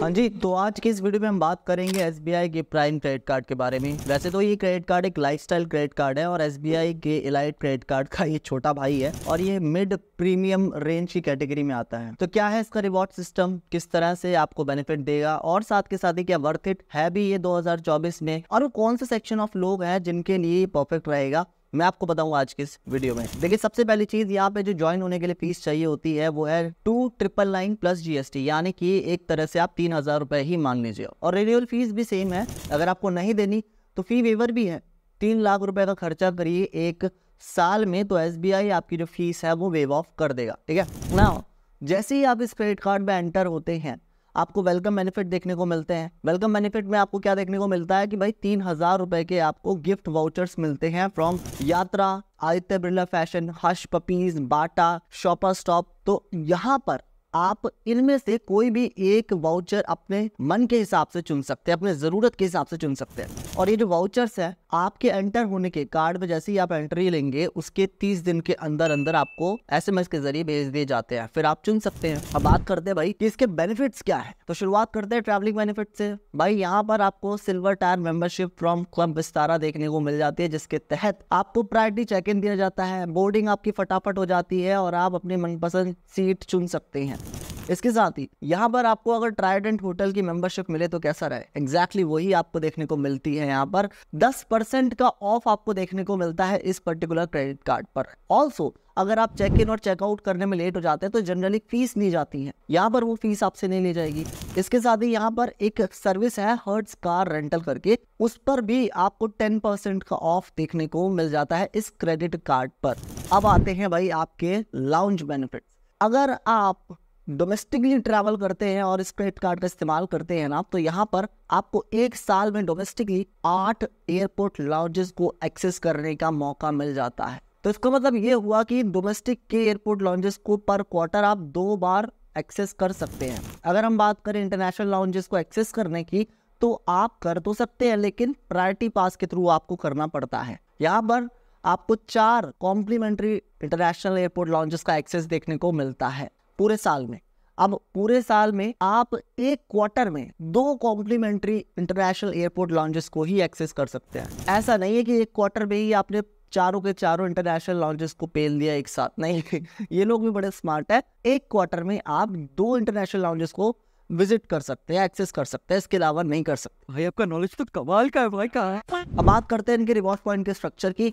हाँ जी तो आज के इस वीडियो में हम बात करेंगे एस के प्राइम क्रेडिट कार्ड के बारे में वैसे तो ये क्रेडिट कार्ड एक लाइफस्टाइल क्रेडिट कार्ड है और एस के इलाइट क्रेडिट कार्ड का ये छोटा भाई है और ये मिड प्रीमियम रेंज की कैटेगरी में आता है तो क्या है इसका रिवॉर्ड सिस्टम किस तरह से आपको बेनिफिट देगा और साथ के साथ ही क्या वर्थ इट है भी ये दो में और वो कौन से सेक्शन ऑफ लोग हैं जिनके लिए परफेक्ट रहेगा मैं आपको बताऊंगा आज के इस वीडियो में देखिए सबसे पहली चीज़ यहाँ पे जो ज्वाइन होने के लिए फीस चाहिए होती है वो है two triple nine plus GST यानी कि एक तरह से आप तीन हज़ार रुपए ही मांग लीजिए और रिन्यूअल फीस भी सेम है अगर आपको नहीं देनी तो फी वेवर भी है तीन लाख रुपए का खर्चा करिए एक साल में तो एस आपकी जो फीस है वो वेव ऑफ कर देगा ठीक है ना जैसे ही आप इस क्रेडिट कार्ड में एंटर होते हैं आपको वेलकम बेनिफिट देखने को मिलते हैं वेलकम बेनिफिट में आपको क्या देखने को मिलता है कि भाई तीन हज़ार रुपए के आपको गिफ्ट वाउचर्स मिलते हैं from Yatra Aditya Birla fashion Hush Puppies Bata Shopper Stop तो यहाँ पर आप इनमें से कोई भी एक वाउचर अपने मन के हिसाब से चुन सकते हैं अपने ज़रूरत के हिसाब से चुन सकते हैं और ये जो वाउचर्स है आपके एंटर होने के कार्ड में जैसे ही आप एंट्री लेंगे उसके 30 दिन के अंदर अंदर आपको एस के जरिए भेज दिए जाते हैं फिर आप चुन सकते हैं अब बात करते हैं भाई इसके बेनिफिट क्या है तो शुरुआत करते हैं ट्रैवलिंग बेनिफिट से भाई यहाँ पर आपको silver tier membership from club Vistara देखने को मिल जाती है जिसके तहत आपको प्रायोरिटी चेक इन दिया जाता है बोर्डिंग आपकी फटाफट हो जाती है और आप अपनी मनपसंद सीट चुन सकते हैं इसके साथ ही यहाँ पर आपको अगर ट्राइडेंट होटल की मेंबरशिप मिले तो कैसा रहे एग्जैक्टली exactly वही आपको देखने को मिलती है यहाँ पर 10 परसेंट का ऑफ आपको देखने को मिलता है इस पर्टिकुलर क्रेडिट कार्ड पर ऑल्सो अगर आप चेक इन और चेकआउट करने में लेट हो जाते हैं तो जनरली फीस नहीं जाती है यहाँ पर वो फीस आपसे नहीं ली जाएगी इसके साथ ही यहाँ पर एक सर्विस है हर्ट्स कार रेंटल करके उस पर भी आपको 10 परसेंट का ऑफ देखने को मिल जाता है इस क्रेडिट कार्ड पर अब आते हैं भाई आपके लाउंज बेनिफिट अगर आप डोमेस्टिकली ट्रैवल करते हैं और इस क्रेडिट कार्ड का इस्तेमाल करते हैं ना तो यहाँ पर आपको एक साल में डोमेस्टिकली आठ एयरपोर्ट लॉन्जेस को एक्सेस करने का मौका मिल जाता है तो इसका मतलब ये हुआ कि डोमेस्टिक के एयरपोर्ट लॉन्जेस को पर क्वार्टर आप दो बार एक्सेस कर सकते हैं अगर हम बात करें इंटरनेशनल लॉन्जेस को एक्सेस करने की तो आप कर तो सकते हैं लेकिन प्रायोरिटी पास के थ्रू आपको करना पड़ता है यहाँ पर आपको चार कॉम्प्लीमेंट्री इंटरनेशनल एयरपोर्ट लॉन्जेस का एक्सेस देखने को मिलता है पूरे साल में अब पूरे साल में आप एक क्वार्टर में दो कॉम्प्लीमेंट्री इंटरनेशनल एयरपोर्ट लॉन्चेस को ही एक्सेस कर सकते हैं ऐसा नहीं है कि एक क्वार्टर में ही आपने चारों के चारों इंटरनेशनल लॉन्चेस को पेल दिया एक साथ नहीं ये लोग भी बड़े स्मार्ट है एक क्वार्टर में आप दो इंटरनेशनल लॉन्चेस को विजिट कर सकते हैं एक्सेस कर सकते हैं इसके अलावा नहीं कर सकते भाई आपका नॉलेज तो कमाल का है भाई का है अब बात करते हैं इनके रिवॉर्ड पॉइंट के स्ट्रक्चर की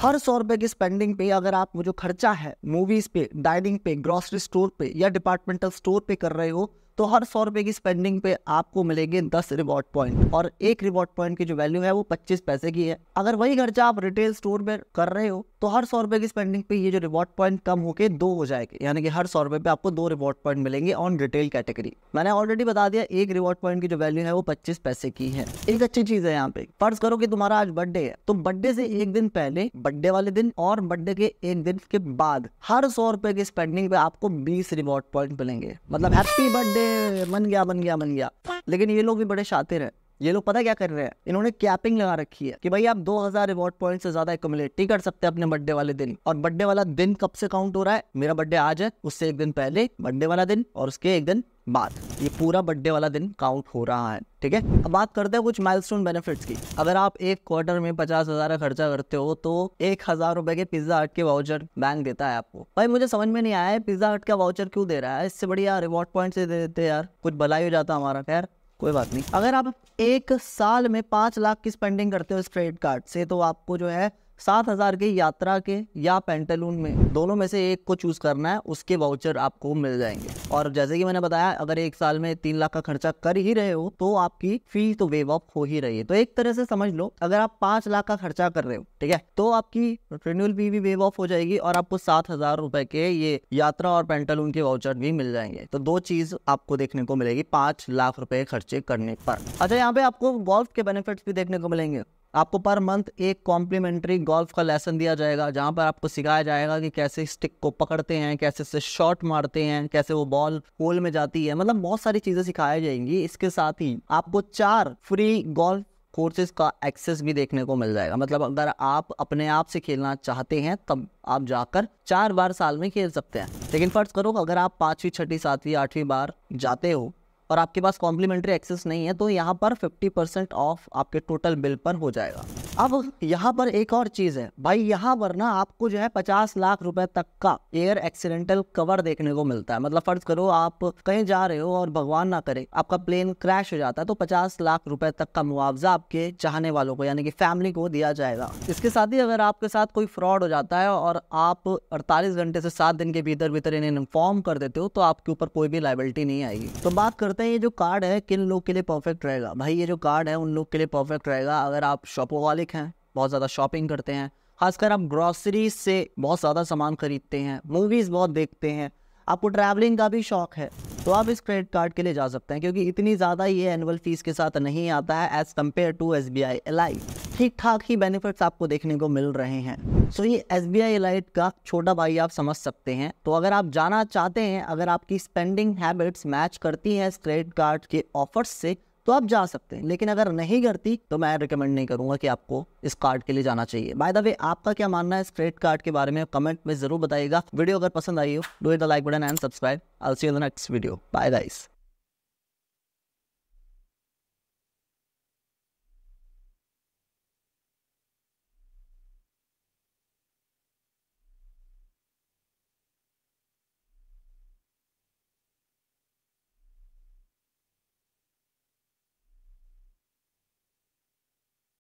हर सौ रुपए की स्पेंडिंग पे अगर आप वो जो खर्चा है मूवीज पे डाइनिंग पे ग्रोसरी स्टोर पे या डिपार्टमेंटल स्टोर पे कर रहे हो तो हर सौ रुपए की स्पेंडिंग पे आपको मिलेंगे दस रिवॉर्ड पॉइंट और एक रिवॉर्ड पॉइंट की जो वैल्यू है वो पच्चीस पैसे की है अगर वही खर्चा आप रिटेल स्टोर में कर रहे हो तो हर सौ रुपये की स्पेंडिंग पे ये जो रिवॉर्ड पॉइंट कम होकर दो हो जाएंगे यानी कि हर सौ रुपये पे आपको दो रिवॉर्ड पॉइंट मिलेंगे ऑन रिटेल कैटेगरी मैंने ऑलरेडी बता दिया एक रिवॉर्ड पॉइंट की जो वैल्यू है वो पच्चीस पैसे की है एक अच्छी चीज है यहाँ पे फर्ज करो कि तुम्हारा आज बर्थडे है तो बर्थडे से एक दिन पहले बर्थडे वाले दिन और बर्थडे के एक दिन के बाद हर सौ रुपए की स्पेंडिंग पे आपको बीस रिवॉर्ड पॉइंट मिलेंगे मतलब हैप्पी बर्थडे बन गया बन गया बन गया लेकिन ये लोग भी बड़े शातिर है ये लोग पता क्या कर रहे हैं इन्होंने कैपिंग लगा रखी है कि भाई आप 2000 रिवॉर्ड पॉइंट से ज्यादा एकमुलेट नहीं कर सकते अपने बर्थडे वाले दिन और बर्थडे वाला दिन कब से काउंट हो रहा है मेरा बर्थडे आज है उससे एक दिन पहले बर्थडे वाला दिन और उसके एक दिन बाद ये पूरा बर्थडे वाला दिन काउंट हो रहा है ठीक है अब बात करते हैं कुछ माइलस्टोन बेनिफिट्स की अगर आप एक क्वार्टर में पचास हजार का खर्चा करते हो तो एक हजार रुपए के पिज्जा हट के वाउचर बैंक देता है आपको भाई मुझे समझ में नहीं आया पिज्जा हट का वाउचर क्यों दे रहा है इससे बढ़िया रिवॉर्ड पॉइंट दे देते यार कुछ भलाई हो जाता हमारा खैर कोई बात नहीं अगर आप एक साल में पांच लाख की स्पेंडिंग करते हो इस क्रेडिट कार्ड से तो आपको जो है सात हज़ार के यात्रा के या पेंटालून में दोनों में से एक को चूज़ करना है उसके वाउचर आपको मिल जाएंगे और जैसे कि मैंने बताया अगर एक साल में तीन लाख का खर्चा कर ही रहे हो तो आपकी फी तो वेव ऑफ हो ही रही है तो एक तरह से समझ लो अगर आप पाँच लाख का खर्चा कर रहे हो ठीक है तो आपकी रिन्यूअल फी भी वेव ऑफ हो जाएगी और आपको सात हज़ार रुपए के ये यात्रा और पेंटालून के वाउचर भी मिल जाएंगे तो दो चीज़ आपको देखने को मिलेगी पाँच लाख रुपए खर्चे करने पर अच्छा यहाँ पे आपको गोल्फ के बेनिफिट्स भी देखने को मिलेंगे आपको पर मंथ एक कॉम्प्लीमेंट्री गोल्फ का लेसन दिया जाएगा जहाँ पर आपको सिखाया जाएगा कि कैसे स्टिक को पकड़ते हैं कैसे से शॉट मारते हैं कैसे वो बॉल होल में जाती है मतलब बहुत सारी चीज़ें सिखाई जाएंगी इसके साथ ही आपको चार फ्री गोल्फ कोर्सेज का एक्सेस भी देखने को मिल जाएगा मतलब अगर आप अपने आप से खेलना चाहते हैं तब आप जाकर चार बार साल में खेल सकते हैं लेकिन फर्ज करो अगर आप पाँचवीं छठी सातवीं आठवीं बार जाते हो और आपके पास कॉम्प्लीमेंट्री एक्सेस नहीं है तो यहाँ पर 50 परसेंट ऑफ आपके टोटल बिल पर हो जाएगा अब यहाँ पर एक और चीज़ है भाई यहाँ पर ना आपको जो है पचास लाख रुपए तक का एयर एक्सीडेंटल कवर देखने को मिलता है मतलब फर्ज करो आप कहीं जा रहे हो और भगवान ना करे आपका प्लेन क्रैश हो जाता है तो पचास लाख रुपए तक का मुआवजा आपके चाहने वालों को यानी कि फैमिली को दिया जाएगा इसके साथ ही अगर आपके साथ कोई फ्रॉड हो जाता है और आप अड़तालीस घंटे से सात दिन के भीतर भीतर इन्हें इन्फॉर्म कर देते हो तो आपके ऊपर कोई भी लाइबिलिटी नहीं आएगी तो बात करते हैं ये जो कार्ड है किन लोग के लिए परफेक्ट रहेगा भाई ये जो कार्ड है उन लोग के लिए परफेक्ट रहेगा अगर आप वाले नास्तिक हैं बहुत ज़्यादा शॉपिंग करते हैं खासकर आप ग्रॉसरीज से बहुत ज़्यादा सामान खरीदते हैं मूवीज़ बहुत देखते हैं आपको ट्रैवलिंग का भी शौक है तो आप इस क्रेडिट कार्ड के लिए जा सकते हैं क्योंकि इतनी ज़्यादा ये एनुअल फीस के साथ नहीं आता है as compare to S B ठीक ठाक ही बेनिफिट्स आपको देखने को मिल रहे हैं सो so, ये एस बी आई का छोटा भाई आप समझ सकते हैं तो अगर आप जाना चाहते हैं अगर आपकी स्पेंडिंग हैबिट्स मैच करती हैं इस क्रेडिट कार्ड के ऑफर्स से तो आप जा सकते हैं लेकिन अगर नहीं करती तो मैं रिकमेंड नहीं करूंगा कि आपको इस कार्ड के लिए जाना चाहिए बाय द वे आपका क्या मानना है इस क्रेडिट कार्ड के बारे में कमेंट में जरूर बताइएगा वीडियो अगर पसंद आई हो do it the like button and subscribe I see you the next video bye guys